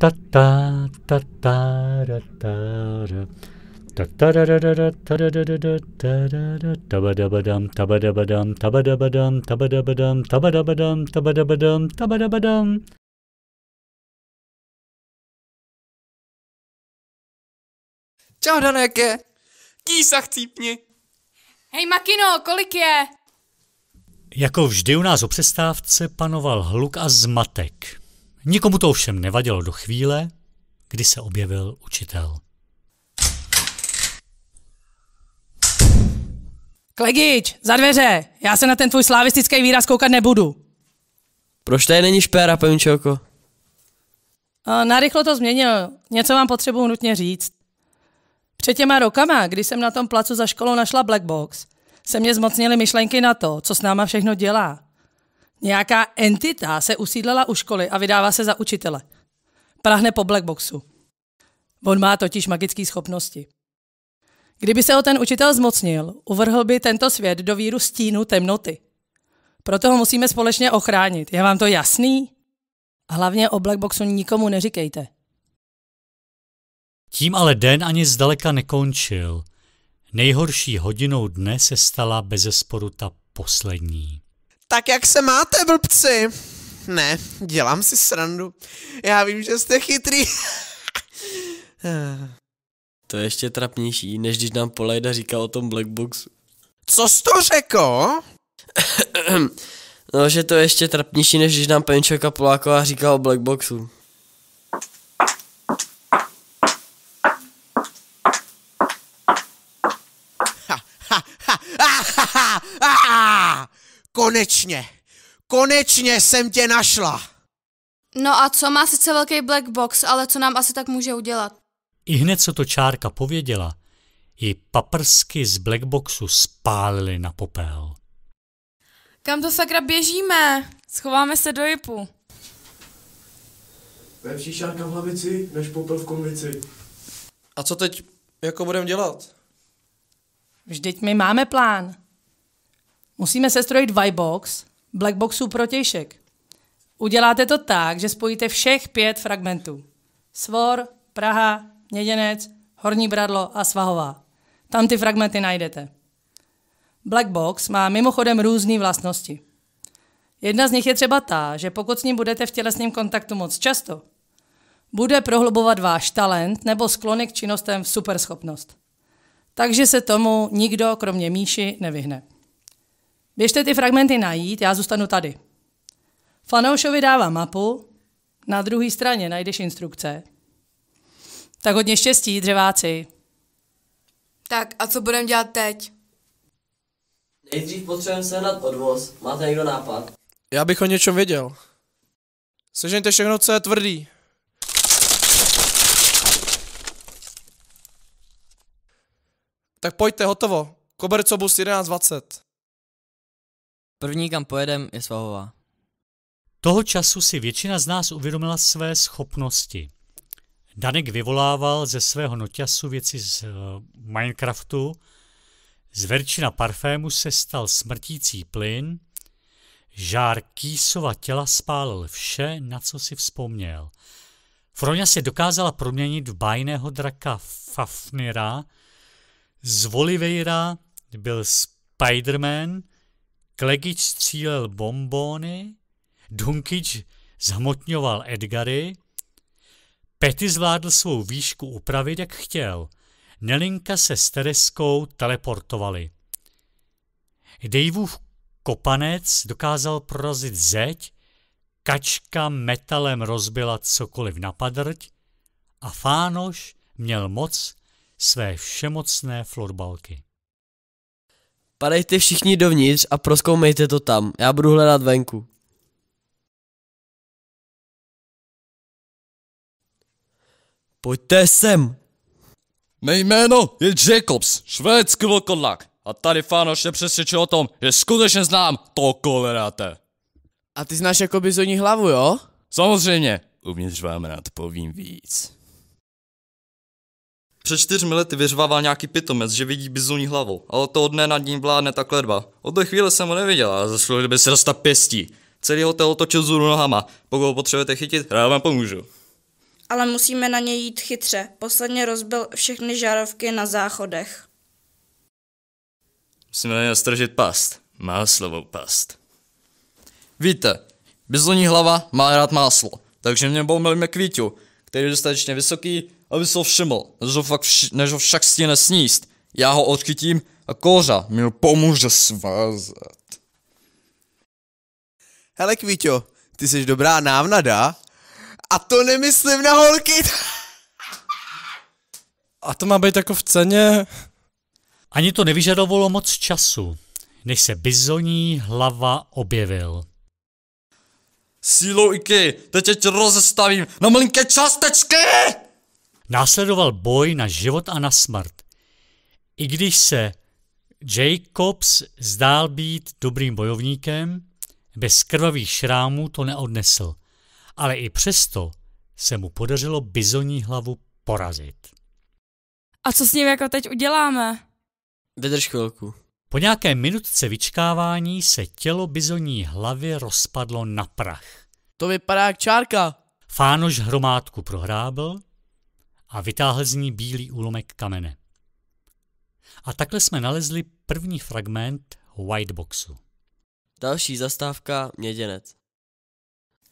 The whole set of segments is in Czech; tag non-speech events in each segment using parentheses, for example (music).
ta ta ta ta da ta da Tabadabadam, tabadabadam, ta tabadabadam, tabadabadam, tabadabadam, tabadabadam. Čau, Danéke. Kýsa chcípni. Hej, Makino, kolik je? Jako vždy u nás o přestávce panoval hluk a zmatek. Nikomu to ovšem nevadilo do chvíle, kdy se objevil učitel. Klegič, za dveře, já se na ten tvůj slavistický výraz koukat nebudu. Proč tady není špéra, Pemčelko? Narychlo to změnil. Něco vám potřebuji nutně říct. Před těma rokama, když jsem na tom placu za školou našla Blackbox, se mě zmocnily myšlenky na to, co s náma všechno dělá. Nějaká entita se usídlila u školy a vydává se za učitele. Prahne po blackboxu. On má totiž magické schopnosti. Kdyby se ho ten učitel zmocnil, uvrhl by tento svět do víru stínu temnoty. Proto ho musíme společně ochránit. Je vám to jasný? A hlavně o blackboxu nikomu neříkejte. Tím ale den ani zdaleka nekončil. Nejhorší hodinou dne se stala bezesporu ta poslední. Tak jak se máte, blbci? Ne, dělám si srandu. Já vím, že jste chytrý. to je ještě trapnější, než když nám Polajda říká o tom Blackbox. Co jsi to řekl? no, že to je ještě trapnější, než když nám Penčoka Poláková říká o Blackboxu. konečně, konečně jsem tě našla. No a co má sice velký black box, ale co nám asi tak může udělat? I hned, co to čárka pověděla, ji paprsky z black boxu spálili na popel. Kam to sakra běžíme? Schováme se do jipu. Vem šíšárka v hlavici, než popel v konvici. A co teď jako budeme dělat? Vždyť my máme plán. Musíme sestrojit Vibox, Blackboxu protějšek. Uděláte to tak, že spojíte všech pět fragmentů. Svor, Praha, Měděnec, Horní Bradlo a Svahová. Tam ty fragmenty najdete. Blackbox má mimochodem různé vlastnosti. Jedna z nich je třeba ta, že pokud s ním budete v tělesném kontaktu moc často, bude prohlubovat váš talent nebo sklony k činnostem v superschopnost. Takže se tomu nikdo kromě Míši nevyhne. Běžte ty fragmenty najít, já zůstanu tady. Fanoušovi dává mapu, na druhé straně najdeš instrukce. Tak hodně štěstí, dřeváci. Tak a co budeme dělat teď? Nejdřív potřebujeme sehnat odvoz. Máte někdo nápad? Já bych o něčem věděl. Sežeňte všechno, co je tvrdý. Tak pojďte, hotovo. Kobercobus 1120. První, kam pojedem, je Svahová. Toho času si většina z nás uvědomila své schopnosti. Danek vyvolával ze svého noťasu věci z uh, Minecraftu, z verčina parfému se stal smrtící plyn, žár kýsova těla spálil vše, na co si vzpomněl. Froňa se dokázala proměnit v bajného draka Fafnira, z Volivejra byl Spiderman, Klegič střílel bombóny, Dunkič zamotňoval Edgary, Petty zvládl svou výšku upravit, jak chtěl. Nelinka se s Tereskou teleportovali. Dejvův kopanec dokázal prorazit zeď, kačka metalem rozbila cokoliv na padrť a Fánoš měl moc své všemocné florbalky. Padejte všichni dovnitř a proskoumejte to tam. Já budu hledat venku. Pojďte sem. Mé jméno je Jacobs, švédský vlkodlak. A tady Fánoš je přesvědčil o tom, že skutečně znám to koleráte. A ty znáš jako bizoní hlavu, jo? Samozřejmě. Uvnitř vám rád povím víc. Před čtyřmi lety vyřvával nějaký pitomec, že vidí bizuní hlavu, ale od dne nad ním vládne ta kledba. Od té chvíle jsem ho neviděl a zašlo, kdyby se dostat pěstí. Celý hotel otočil zůru nohama. Pokud ho potřebujete chytit, já vám pomůžu. Ale musíme na něj jít chytře. Posledně rozbil všechny žárovky na záchodech. Musíme na něj stržit past. Máslovou past. Víte, bizoní hlava má rád máslo, takže mě boumil kvíťu, který je dostatečně vysoký, aby se všiml, než ho, fakt vši- než ho však stěne sníst. Já ho odchytím a kóra mi ho pomůže svázat. Hele Kvíťo, ty jsi dobrá návnada. A to nemyslím na holky. A to má být jako v ceně? Ani to nevyžadovalo moc času, než se bizoní hlava objevil. Sílou Iky, teď tě rozestavím na malinké částečky! Následoval boj na život a na smrt. I když se Jacobs zdál být dobrým bojovníkem, bez krvavých šrámů to neodnesl, ale i přesto se mu podařilo bizoní hlavu porazit. A co s ním jako teď uděláme? Vydrž chvilku. Po nějaké minutce vyčkávání se tělo bizoní hlavy rozpadlo na prach. To vypadá jak čárka. Fánoš hromádku prohrábl a vytáhl z ní bílý úlomek kamene. A takhle jsme nalezli první fragment whiteboxu. Další zastávka Měděnec.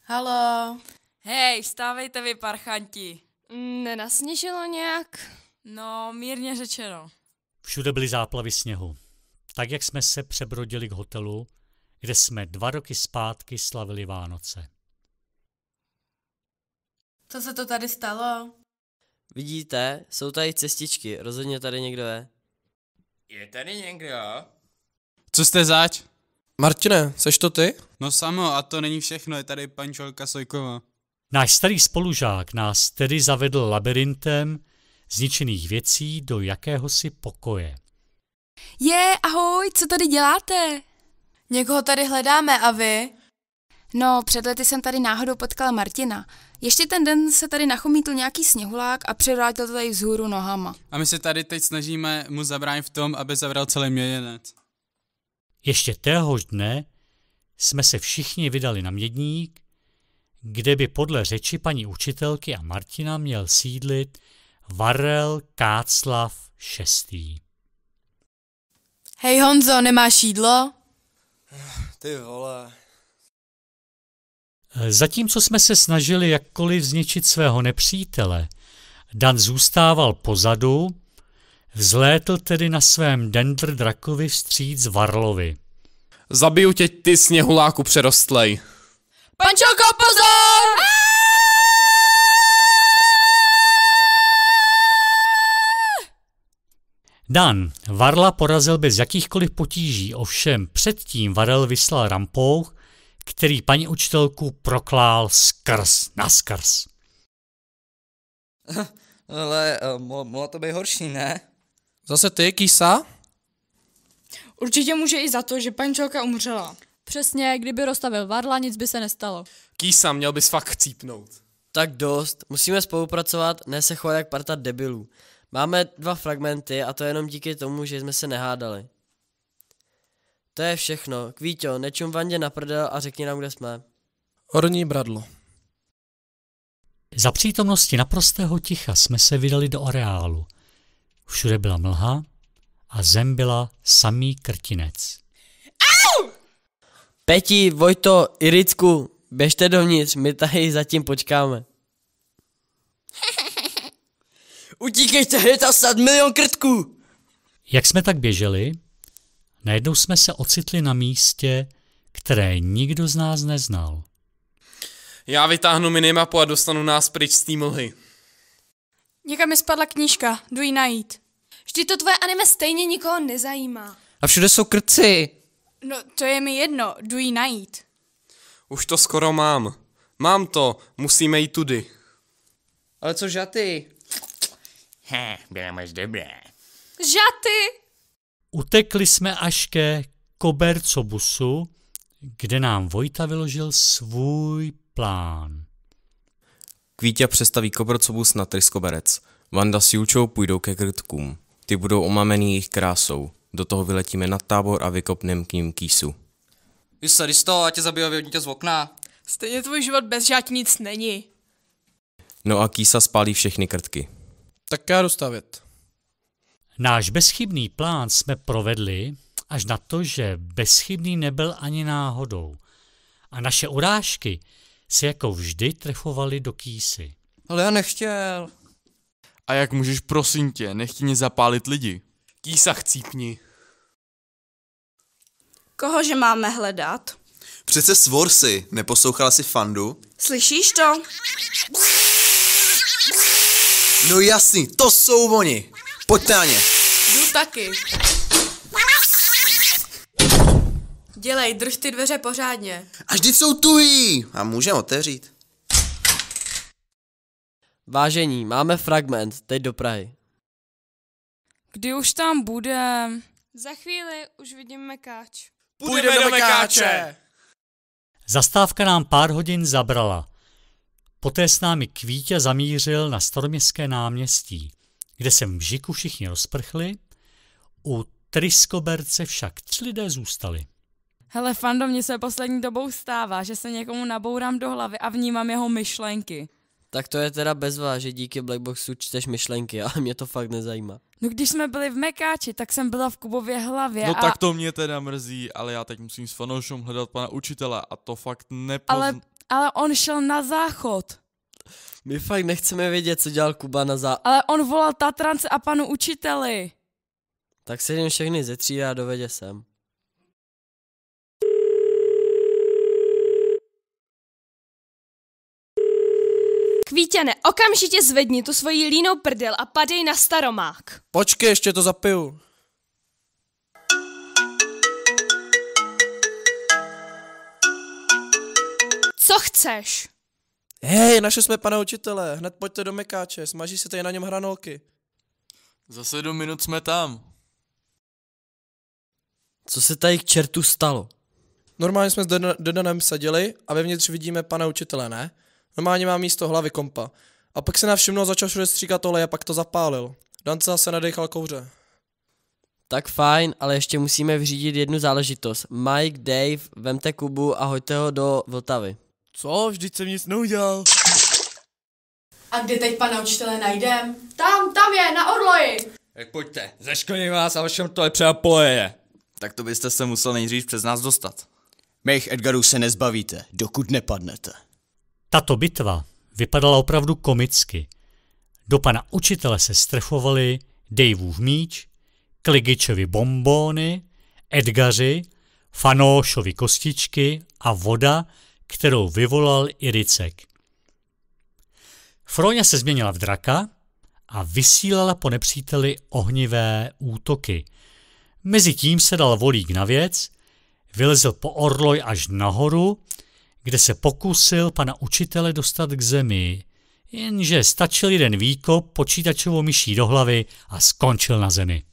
Halo. Hej, stávejte vy, parchanti. Mm, nenasněžilo nějak? No, mírně řečeno. Všude byly záplavy sněhu. Tak, jak jsme se přebrodili k hotelu, kde jsme dva roky zpátky slavili Vánoce. Co se to tady stalo? Vidíte, jsou tady cestičky, rozhodně tady někdo je. Je tady někdo? Co jste zač? Martine, seš to ty? No samo, a to není všechno, je tady pančolka Sojkova. Náš starý spolužák nás tedy zavedl labirintem zničených věcí do jakéhosi pokoje. Je, ahoj, co tady děláte? Někoho tady hledáme a vy? No, před lety jsem tady náhodou potkala Martina. Ještě ten den se tady nachomítl nějaký sněhulák a převrátil to tady vzhůru nohama. A my se tady teď snažíme mu zabránit v tom, aby zavral celý mějenec. Ještě téhož dne jsme se všichni vydali na mědník, kde by podle řeči paní učitelky a Martina měl sídlit Varel Káclav VI. Hej Honzo, nemáš jídlo? Ty vole, Zatímco jsme se snažili jakkoliv zničit svého nepřítele, Dan zůstával pozadu, vzlétl tedy na svém dendr drakovi vstříc Varlovi. Zabiju tě ty sněhuláku přerostlej. Pančelko, pozor! Dan Varla porazil bez jakýchkoliv potíží, ovšem předtím Varel vyslal rampou, který paní učitelku proklál skrz na skrz. Ale eh, mohlo to být horší, ne? Zase ty, Kisa? Určitě může i za to, že paní Čelka umřela. Přesně, kdyby rozstavil varla, nic by se nestalo. Kýsa, měl bys fakt chcípnout. Tak dost, musíme spolupracovat, ne se chovat jak parta debilů. Máme dva fragmenty a to jenom díky tomu, že jsme se nehádali. To je všechno. Kvíťo, nečum vandě na prdel a řekni nám, kde jsme. Horní bradlo. Za přítomnosti naprostého ticha jsme se vydali do areálu. Všude byla mlha a zem byla samý krtinec. Au! Peti, Vojto, Iricku, běžte dovnitř, my tady zatím počkáme. (laughs) Utíkejte, hned a sad milion krtků! Jak jsme tak běželi, Najednou jsme se ocitli na místě, které nikdo z nás neznal. Já vytáhnu minimapu a dostanu nás pryč z té mlhy. Někam mi spadla knížka, jdu ji najít. Vždy to tvoje anime stejně nikoho nezajímá. A všude jsou krci. No, to je mi jedno, jdu ji najít. Už to skoro mám. Mám to, musíme jít tudy. Ale co žaty? He, byla moc dobré. Žaty! Utekli jsme až ke Kobercobusu, kde nám Vojta vyložil svůj plán. Kvítě přestaví Kobercobus na Triskoberec. Vanda s Julčou půjdou ke krytkům. Ty budou omamený jejich krásou. Do toho vyletíme nad tábor a vykopneme k ním kýsu. se Risto, a tě zabijou vyhodně z okna. Stejně tvůj život bez žáti nic není. No a kýsa spálí všechny krtky. Tak já dostavit. Náš bezchybný plán jsme provedli, až na to, že bezchybný nebyl ani náhodou. A naše urážky se jako vždy trefovaly do kýsy. Ale já nechtěl. A jak můžeš, prosím tě, mě zapálit lidi? Kýsa chcípni. Kohože máme hledat? Přece svor si, neposlouchala si fandu? Slyšíš to? No jasný, to jsou oni. Pojďte na ně. Jdu taky. Dělej, drž ty dveře pořádně. A vždyť jsou tuhý. A můžeme otevřít. Vážení, máme fragment, teď do Prahy. Kdy už tam bude? Za chvíli už vidím mekáč. Půjdeme do mekáče! Zastávka nám pár hodin zabrala. Poté s námi Kvítě zamířil na staroměstské náměstí kde se mžiku všichni rozprchli, u Triskoberce však tři lidé zůstali. Hele, fando, mně se poslední dobou stává, že se někomu nabourám do hlavy a vnímám jeho myšlenky. Tak to je teda bezvá, že díky Blackboxu čteš myšlenky, (laughs) ale mě to fakt nezajímá. No když jsme byli v Mekáči, tak jsem byla v Kubově hlavě No a... tak to mě teda mrzí, ale já teď musím s fanoušům hledat pana učitele a to fakt nepoznám. Ale, ale on šel na záchod. My fakt nechceme vědět, co dělal Kuba na zá... Ale on volal Tatrance a panu učiteli. Tak se jim všechny ze tří a dovedě sem. Kvítěne, okamžitě zvedni tu svoji línou prdel a padej na staromák. Počkej, ještě to zapiju. Co chceš? Hej, našli jsme pane učitele, hned pojďte do mekáče, smaží se tady na něm hranolky. Za sedm minut jsme tam. Co se tady k čertu stalo? Normálně jsme s Dodanem seděli a vevnitř vidíme pana učitele, ne? Normálně má místo hlavy kompa. A pak se všimnul, začal všude stříkat olej a pak to zapálil. Dan se zase nadechal kouře. Tak fajn, ale ještě musíme vyřídit jednu záležitost. Mike, Dave, vemte Kubu a hoďte ho do Vltavy. Co? Vždyť jsem nic neudělal. A kde teď pana učitele najdem? Tam, tam je, na orloji. Tak pojďte, zaškolím vás a vašem to je třeba poleje. Tak to byste se musel nejdřív přes nás dostat. Mých Edgarů se nezbavíte, dokud nepadnete. Tato bitva vypadala opravdu komicky. Do pana učitele se strefovali Daveův míč, Kligičovi bombóny, Edgaři, Fanošovi kostičky a voda, kterou vyvolal i Ricek. Froňa se změnila v draka a vysílala po nepříteli ohnivé útoky. Mezitím se dal volík na věc, vylezl po orloj až nahoru, kde se pokusil pana učitele dostat k zemi, jenže stačil jeden výkop počítačovou myší do hlavy a skončil na zemi.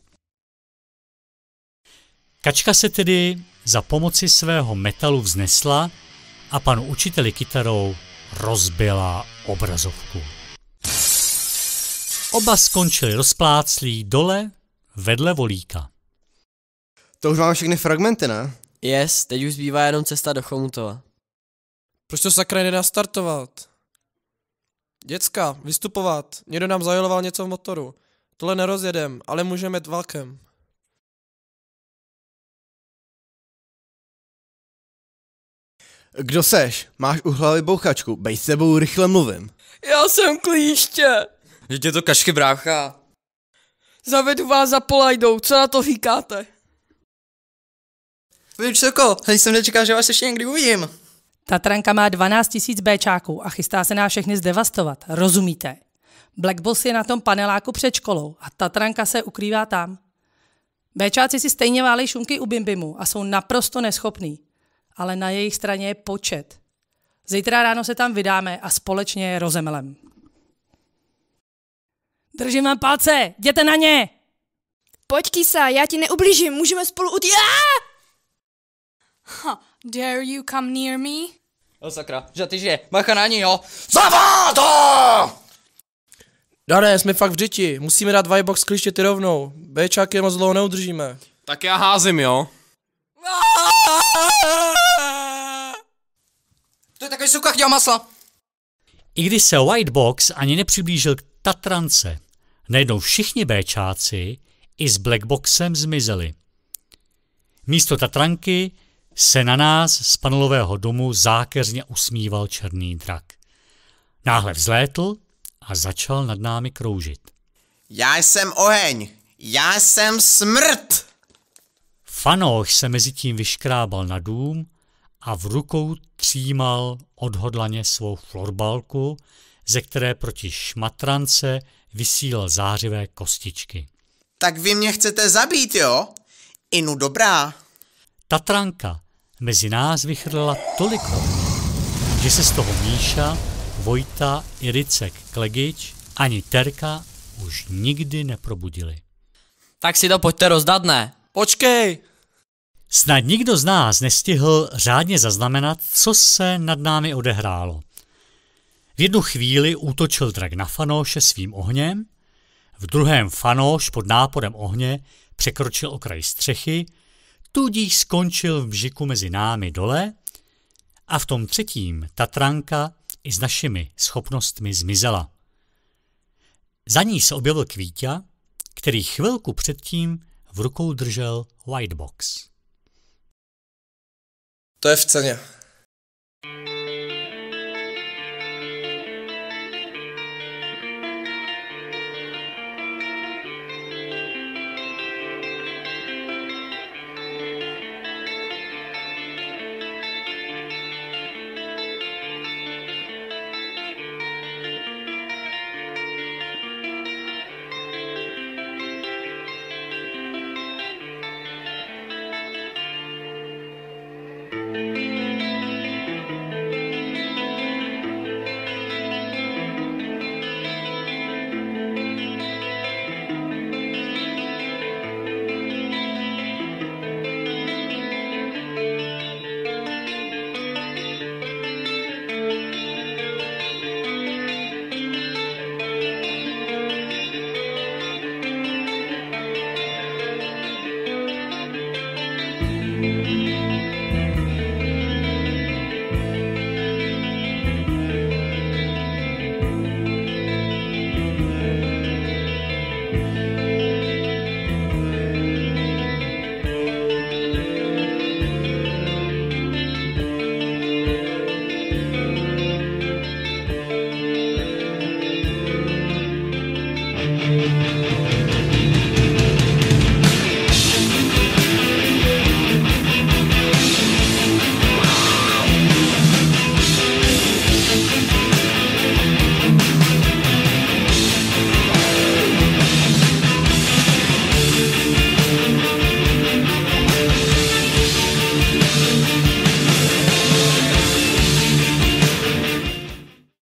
Kačka se tedy za pomoci svého metalu vznesla a panu učiteli kytarou rozbila obrazovku. Oba skončili rozpláclí dole vedle volíka. To už máme všechny fragmenty, ne? Yes, teď už zbývá jenom cesta do Chomutova. Proč to sakra nenastartovat? Děcka, vystupovat. Někdo nám zajeloval něco v motoru. Tohle nerozjedem, ale můžeme jít vlakem. Kdo seš? Máš u hlavy bouchačku, bej s sebou rychle mluvím. Já jsem klíště. Že tě to kašky brácha. Zavedu vás za polajdou, co na to říkáte? Vím, Soko, jsem nečekal, že vás ještě někdy uvidím. Tatranka má 12 000 Bčáků a chystá se nás všechny zdevastovat, rozumíte? Black Boss je na tom paneláku před školou a Tatranka se ukrývá tam. Bčáci si stejně válej šunky u Bimbimu a jsou naprosto neschopní ale na jejich straně je počet. Zítra ráno se tam vydáme a společně je rozemelem. Držím vám palce, jděte na ně! Pojď, Kisa, já ti neublížím, můžeme spolu utíct. Ha, dare you come near me? O sakra, že ty žije, macha na ní, jo! Zavádo! Dane, jsme fakt v děti, musíme dát vajbox klíště ty rovnou. Bčáky je moc dlouho neudržíme. Tak já házím, jo? To je takový sukach dělá masla. I když se Whitebox ani nepřiblížil k Tatrance, najednou všichni Bčáci i s Blackboxem zmizeli. Místo Tatranky se na nás z panelového domu zákeřně usmíval černý drak. Náhle vzlétl a začal nad námi kroužit. Já jsem oheň, já jsem smrt! Fanoch se mezi tím vyškrábal na dům a v rukou třímal odhodlaně svou florbalku, ze které proti šmatrance vysílal zářivé kostičky. Tak vy mě chcete zabít, jo? Inu dobrá. Tatranka mezi nás vychrlila tolik že se z toho Míša, Vojta Iricek, Klegič ani Terka už nikdy neprobudili. Tak si to pojďte rozdat, ne? Počkej! Snad nikdo z nás nestihl řádně zaznamenat, co se nad námi odehrálo. V jednu chvíli útočil drak na fanouše svým ohněm, v druhém fanouš pod náporem ohně překročil okraj střechy, tudíž skončil v bžiku mezi námi dole a v tom třetím Tatranka i s našimi schopnostmi zmizela. Za ní se objevil Kvítě, který chvilku předtím v rukou držel Whitebox. To F-C nie.